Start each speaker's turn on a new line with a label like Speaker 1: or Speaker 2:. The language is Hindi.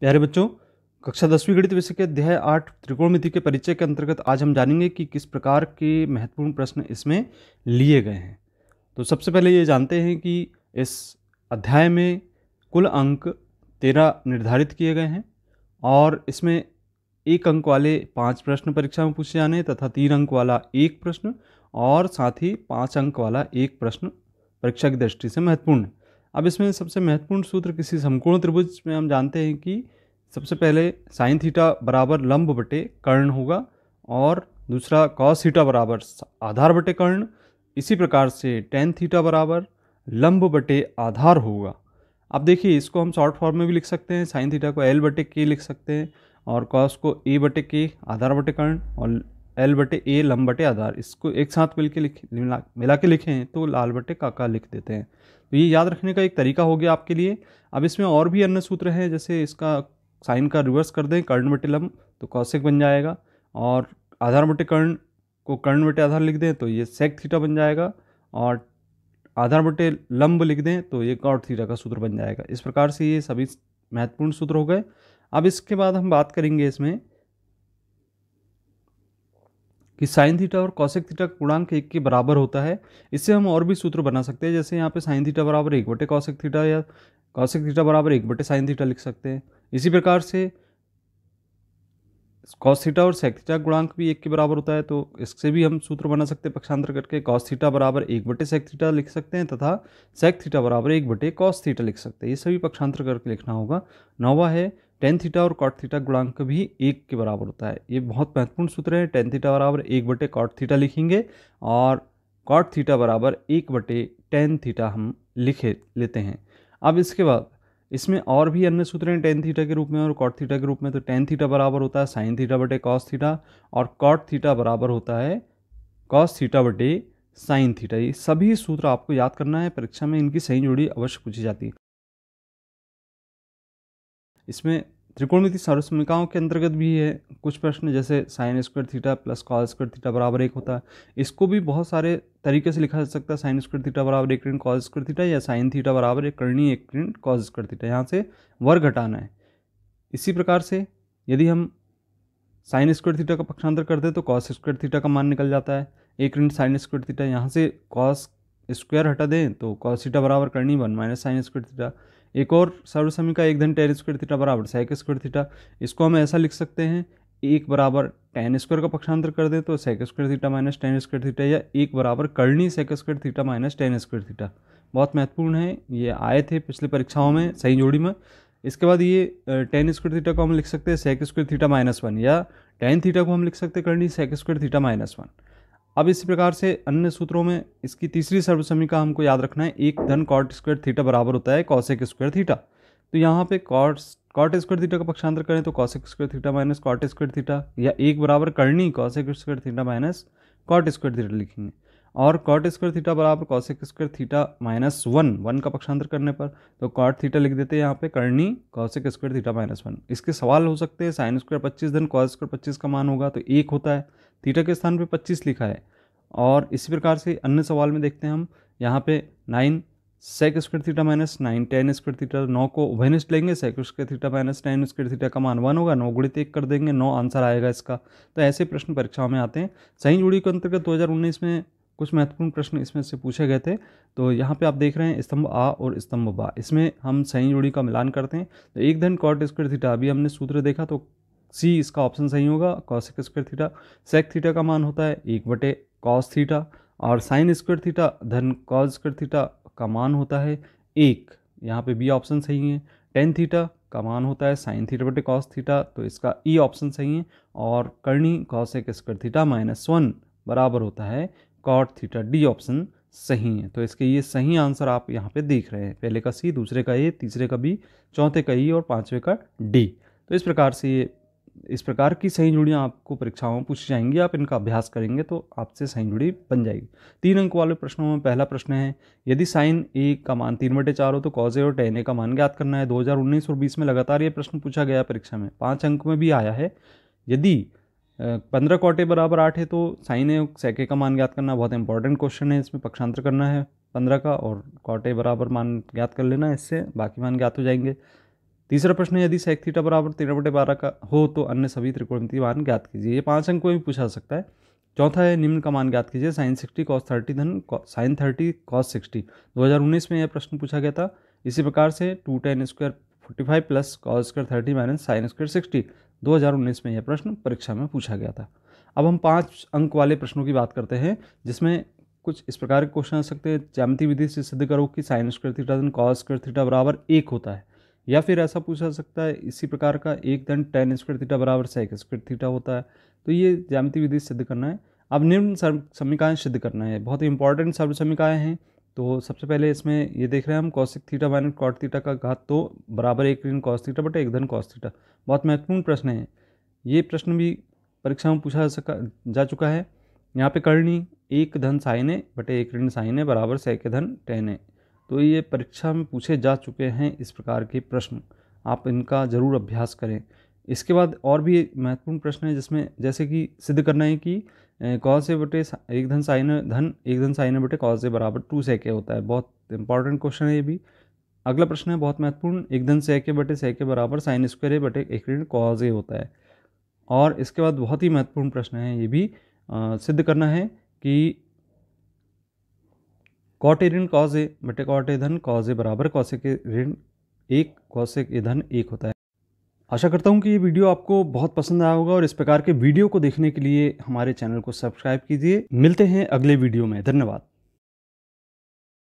Speaker 1: प्यारे बच्चों कक्षा दसवीं गणित विषय के अध्याय आठ त्रिकोणमिति के परिचय के अंतर्गत आज हम जानेंगे कि किस प्रकार के महत्वपूर्ण प्रश्न इसमें लिए गए हैं तो सबसे पहले ये जानते हैं कि इस अध्याय में कुल अंक तेरह निर्धारित किए गए हैं और इसमें एक अंक वाले पाँच प्रश्न परीक्षा में पूछे जाने तथा तीन अंक वाला एक प्रश्न और साथ ही पाँच अंक वाला एक प्रश्न परीक्षा की दृष्टि से महत्वपूर्ण है अब इसमें सबसे महत्वपूर्ण सूत्र किसी समकोण त्रिभुज में हम जानते हैं कि सबसे पहले साइन थीटा बराबर लंब बटे कर्ण होगा और दूसरा कॉस थीटा बराबर आधार बटे कर्ण इसी प्रकार से टेन थीटा बराबर लंब बटे आधार होगा अब देखिए इसको हम शॉर्ट फॉर्म में भी लिख सकते हैं साइन थीटा को एल बटे के लिख सकते हैं और कॉस को ए बटे के आधार बटे कर्ण और एल बटे ए लंब बटे आधार इसको एक साथ मिल के लिख मिला मिला के लिखें तो लाल बटे काका लिख देते हैं तो ये याद रखने का एक तरीका हो गया आपके लिए अब इसमें और भी अन्य सूत्र हैं जैसे इसका साइन का रिवर्स कर दें कर्ण बटे लम्ब तो कौशिक बन जाएगा और आधार बटे कर्ण को कर्ण बटे आधार लिख दें तो ये सेक थीटा बन जाएगा और आधार बटे लंब लिख दें तो ये कॉट थीटा का सूत्र बन जाएगा इस प्रकार से ये सभी महत्वपूर्ण सूत्र हो गए अब इसके बाद हम बात करेंगे इसमें कि साइन थीटा और कौशिक थीटा गुणांक एक के बराबर होता है इससे हम और भी सूत्र बना सकते हैं जैसे यहाँ पे साइन थीटा बराबर एक बटे कौशिक थीटा या कौशिक थीटा बराबर एक बटे साइन थीटा लिख सकते हैं इसी प्रकार से कॉस थीटा और सेक्थीटा थीटा गुणांक भी एक के बराबर होता है तो इससे भी हम सूत्र बना सकते हैं पक्षांतर करके कॉस थीटा बराबर एक बटे सेक् थीटा लिख सकते हैं तथा सेक थीटा बराबर एक बटे कॉस थीटा लिख सकते हैं ये सभी पक्षांतर करके लिखना होगा नौवा है टेन थीटा और कॉट थीटा गुणांक भी एक के बराबर होता है ये बहुत महत्वपूर्ण सूत्र है टेन थीटा बराबर एक बटे कॉट थीटा लिखेंगे और कॉट थीटा बराबर एक बटे टेन थीटा हम लिखे लेते हैं अब इसके बाद इसमें और भी अन्य सूत्र हैं टेन थीटा के रूप में और कॉट थीटा के रूप में तो टेन थीटा बराबर होता है साइन थीटा बटे कॉस थीटा और कॉट थीटा बराबर होता है कॉस थीटा बटे साइन थीटा ये सभी सूत्र आपको याद करना है परीक्षा में इनकी सही जोड़ी अवश्य पूछी जाती है इसमें त्रिकोणमिति सार्वसमिकाओं के अंतर्गत भी है कुछ प्रश्न जैसे sine square theta plus cos square theta बराबर एक होता है इसको भी बहुत सारे तरीके से लिखा जा सकता है साइन स्क्वायर थीटा बराबर एक ऋण कॉल स्क्वायर थीटा या साइन थीटा बराबर एक करणी एक ऋण कॉल स्क्वायर थीटा यहाँ से वर्ग हटाना है इसी प्रकार से यदि हम साइन स्क्वायर थीटा का पक्षांतर करते हैं तो कॉस स्क्वायर थीटा का मान निकल जाता है एक ऋण साइन स्क्वायर थीटा यहाँ से कॉस स्क्वायर हटा दें तो कॉसिटा बराबर करनी one minus sine square theta एक और सर्वसमी का एक धन टेन स्क्वेयर थीटा बराबर सेक स्क्वेयर थीटा इसको हम ऐसा लिख सकते हैं एक बराबर टेन स्क्वायर का पक्षांतर कर दें तो sec square theta minus tan square theta या एक बराबर करनी sec square theta minus tan square theta बहुत महत्वपूर्ण है ये आए थे पिछले परीक्षाओं में सही जोड़ी में इसके बाद ये टेन स्क्वायर थीटा को हम लिख सकते हैं sec square theta minus one या टेन थीटा को हम लिख सकते हैं करनी sec square theta minus one अब इसी प्रकार से अन्य सूत्रों में इसकी तीसरी सर्वसमीका हमको याद रखना है एक धन कॉट स्क्वेयर थीटा बराबर होता है कौशिक स्क्वेयर थीटा तो यहाँ पे कॉट कॉट स्क्वायर थीटा का पक्षांतर करें तो cosec square theta minus cot square theta या एक बराबर करनी cosec square theta minus cot square theta लिखेंगे और कॉट स्क्वायर थीटा बराबर cosec square theta minus one one का पक्षांतर करने पर तो कॉट थीटा लिख देते हैं यहाँ पे करनी cosec square theta minus one इसके सवाल हो सकते हैं साइन स्क्वायर पच्चीस धन कॉस स्क्वायर पच्चीस का मान होगा तो एक होता है थीटा के स्थान पे पच्चीस लिखा है और इसी प्रकार से अन्य सवाल में देखते हैं हम यहाँ पे nine sec square theta minus nine tan square theta नौ को उभयनिष्ठ लेंगे sec square theta minus tan square theta का मान वन होगा नौ गुणित एक कर देंगे नौ आंसर आएगा इसका तो ऐसे प्रश्न परीक्षाओं में आते हैं सही जुड़ी के अंतर्गत दो हज़ार उन्नीस में कुछ महत्वपूर्ण प्रश्न इसमें से पूछे गए थे तो यहाँ पे आप देख रहे हैं स्तंभ आ और स्तंभ बा इसमें हम सही जोड़ी का मिलान करते हैं तो एक धन कॉट स्क्वेयर थीटा अभी हमने सूत्र देखा तो सी इसका ऑप्शन सही होगा cosec square theta sec theta का मान होता है एक बटे कॉस थीटा और साइन स्क्वेयर थीटा धन कॉस स्क्वेयर थीटा का मान होता है एक यहाँ पे बी ऑप्शन सही है टेन थीटा का मान होता है साइन थीटा बटे कॉस थीटा तो इसका ई e ऑप्शन सही है और कर्णी cosec square theta minus one बराबर होता है कॉट थीटा डी ऑप्शन सही है तो इसके ये सही आंसर आप यहाँ पे देख रहे हैं पहले का सी दूसरे का ए तीसरे का बी चौथे का ई e और पाँचवें का डी तो इस प्रकार से ये इस प्रकार की सही जुड़ियाँ आपको परीक्षाओं में पूछी जाएंगी आप इनका अभ्यास करेंगे तो आपसे सही जुड़ी बन जाएगी तीन अंक वाले प्रश्नों में पहला प्रश्न है यदि साइन ए का मान तीन बटे चार हो तो कॉज ए और टेन ए का मान ज्ञात करना है 2019 और 20 में लगातार ये प्रश्न पूछा गया परीक्षा में पाँच अंक में भी आया है यदि पंद्रह कॉटे बराबर आठ है तो साइन ए सेके का मान ज्ञात करना बहुत इंपॉर्टेंट क्वेश्चन है इसमें पक्षांतर करना है पंद्रह का और कॉटे बराबर मान ज्ञात कर लेना है इससे बाकी मान ज्ञात हो जाएंगे तीसरा प्रश्न यदि सेक थीटा बराबर तेरह बटे बारह का हो तो अन्य सभी त्रिकोणमितीय मान ज्ञात कीजिए ये पांच अंक को भी पूछा सकता है चौथा है निम्न का मान ज्ञात कीजिए साइन सिक्सटी कॉस थर्टी धन साइन थर्टी कॉस सिक्सटी दो हज़ार उन्नीस में यह प्रश्न पूछा गया था इसी प्रकार से two tan square forty five plus cos square thirty minus sine square sixty दो हज़ार उन्नीस में यह प्रश्न परीक्षा में पूछा गया था अब हम पाँच अंक वाले प्रश्नों की बात करते हैं जिसमें कुछ इस प्रकार के क्वेश्चन आ सकते हैं ज्यामिति विधि से सिद्ध करो कि साइन स्क्वायर थीटा धन कॉस स्क्वायर थीटा बराबर एक होता है या फिर ऐसा पूछा सकता है इसी प्रकार का एक दंड टेन स्क्वेयर थीटा बराबर से एक स्क्वेयर थीटा होता है तो ये ज्यामिति विधि सिद्ध करना है अब निम्न समीकरण सिद्ध करना है बहुत ही इंपॉर्टेंट सर्व समीकाएँ हैं तो सबसे पहले इसमें ये देख रहे हैं हम cosec theta minus cot theta का घात तो बराबर एक ऋण कौश थीटा बट एक धन कौश थीटा बहुत महत्वपूर्ण प्रश्न है ये प्रश्न भी परीक्षा में पूछा जा सका जा चुका है यहाँ पे करनी एक धन साइन है बटे एक ऋण साइन है बराबर से एक धन टेन है तो ये परीक्षा में पूछे जा चुके हैं इस प्रकार के प्रश्न आप इनका ज़रूर अभ्यास करें इसके बाद और भी महत्वपूर्ण प्रश्न है जिसमें जैसे कि सिद्ध करना है कि कौन से बटे एक धन साइन धन एक धन साइन बटे कौन ए बराबर टू से के होता है बहुत इंपॉर्टेंट क्वेश्चन है ये भी अगला प्रश्न है बहुत महत्वपूर्ण एक धन से के बटे से के बराबर साइन स्क्वायर ए बटे एक ऋण कॉज ए होता है और इसके बाद बहुत ही महत्वपूर्ण प्रश्न है ये भी आ, सिद्ध करना है कि कॉट ऋण कॉज ए बटे कॉट ए धन कॉज ए बराबर कौशिक ऋण एक कौशिक ए धन एक होता है आशा करता हूँ कि ये वीडियो आपको बहुत पसंद आया होगा और इस प्रकार के वीडियो को देखने के लिए हमारे चैनल को सब्सक्राइब कीजिए मिलते हैं अगले वीडियो में धन्यवाद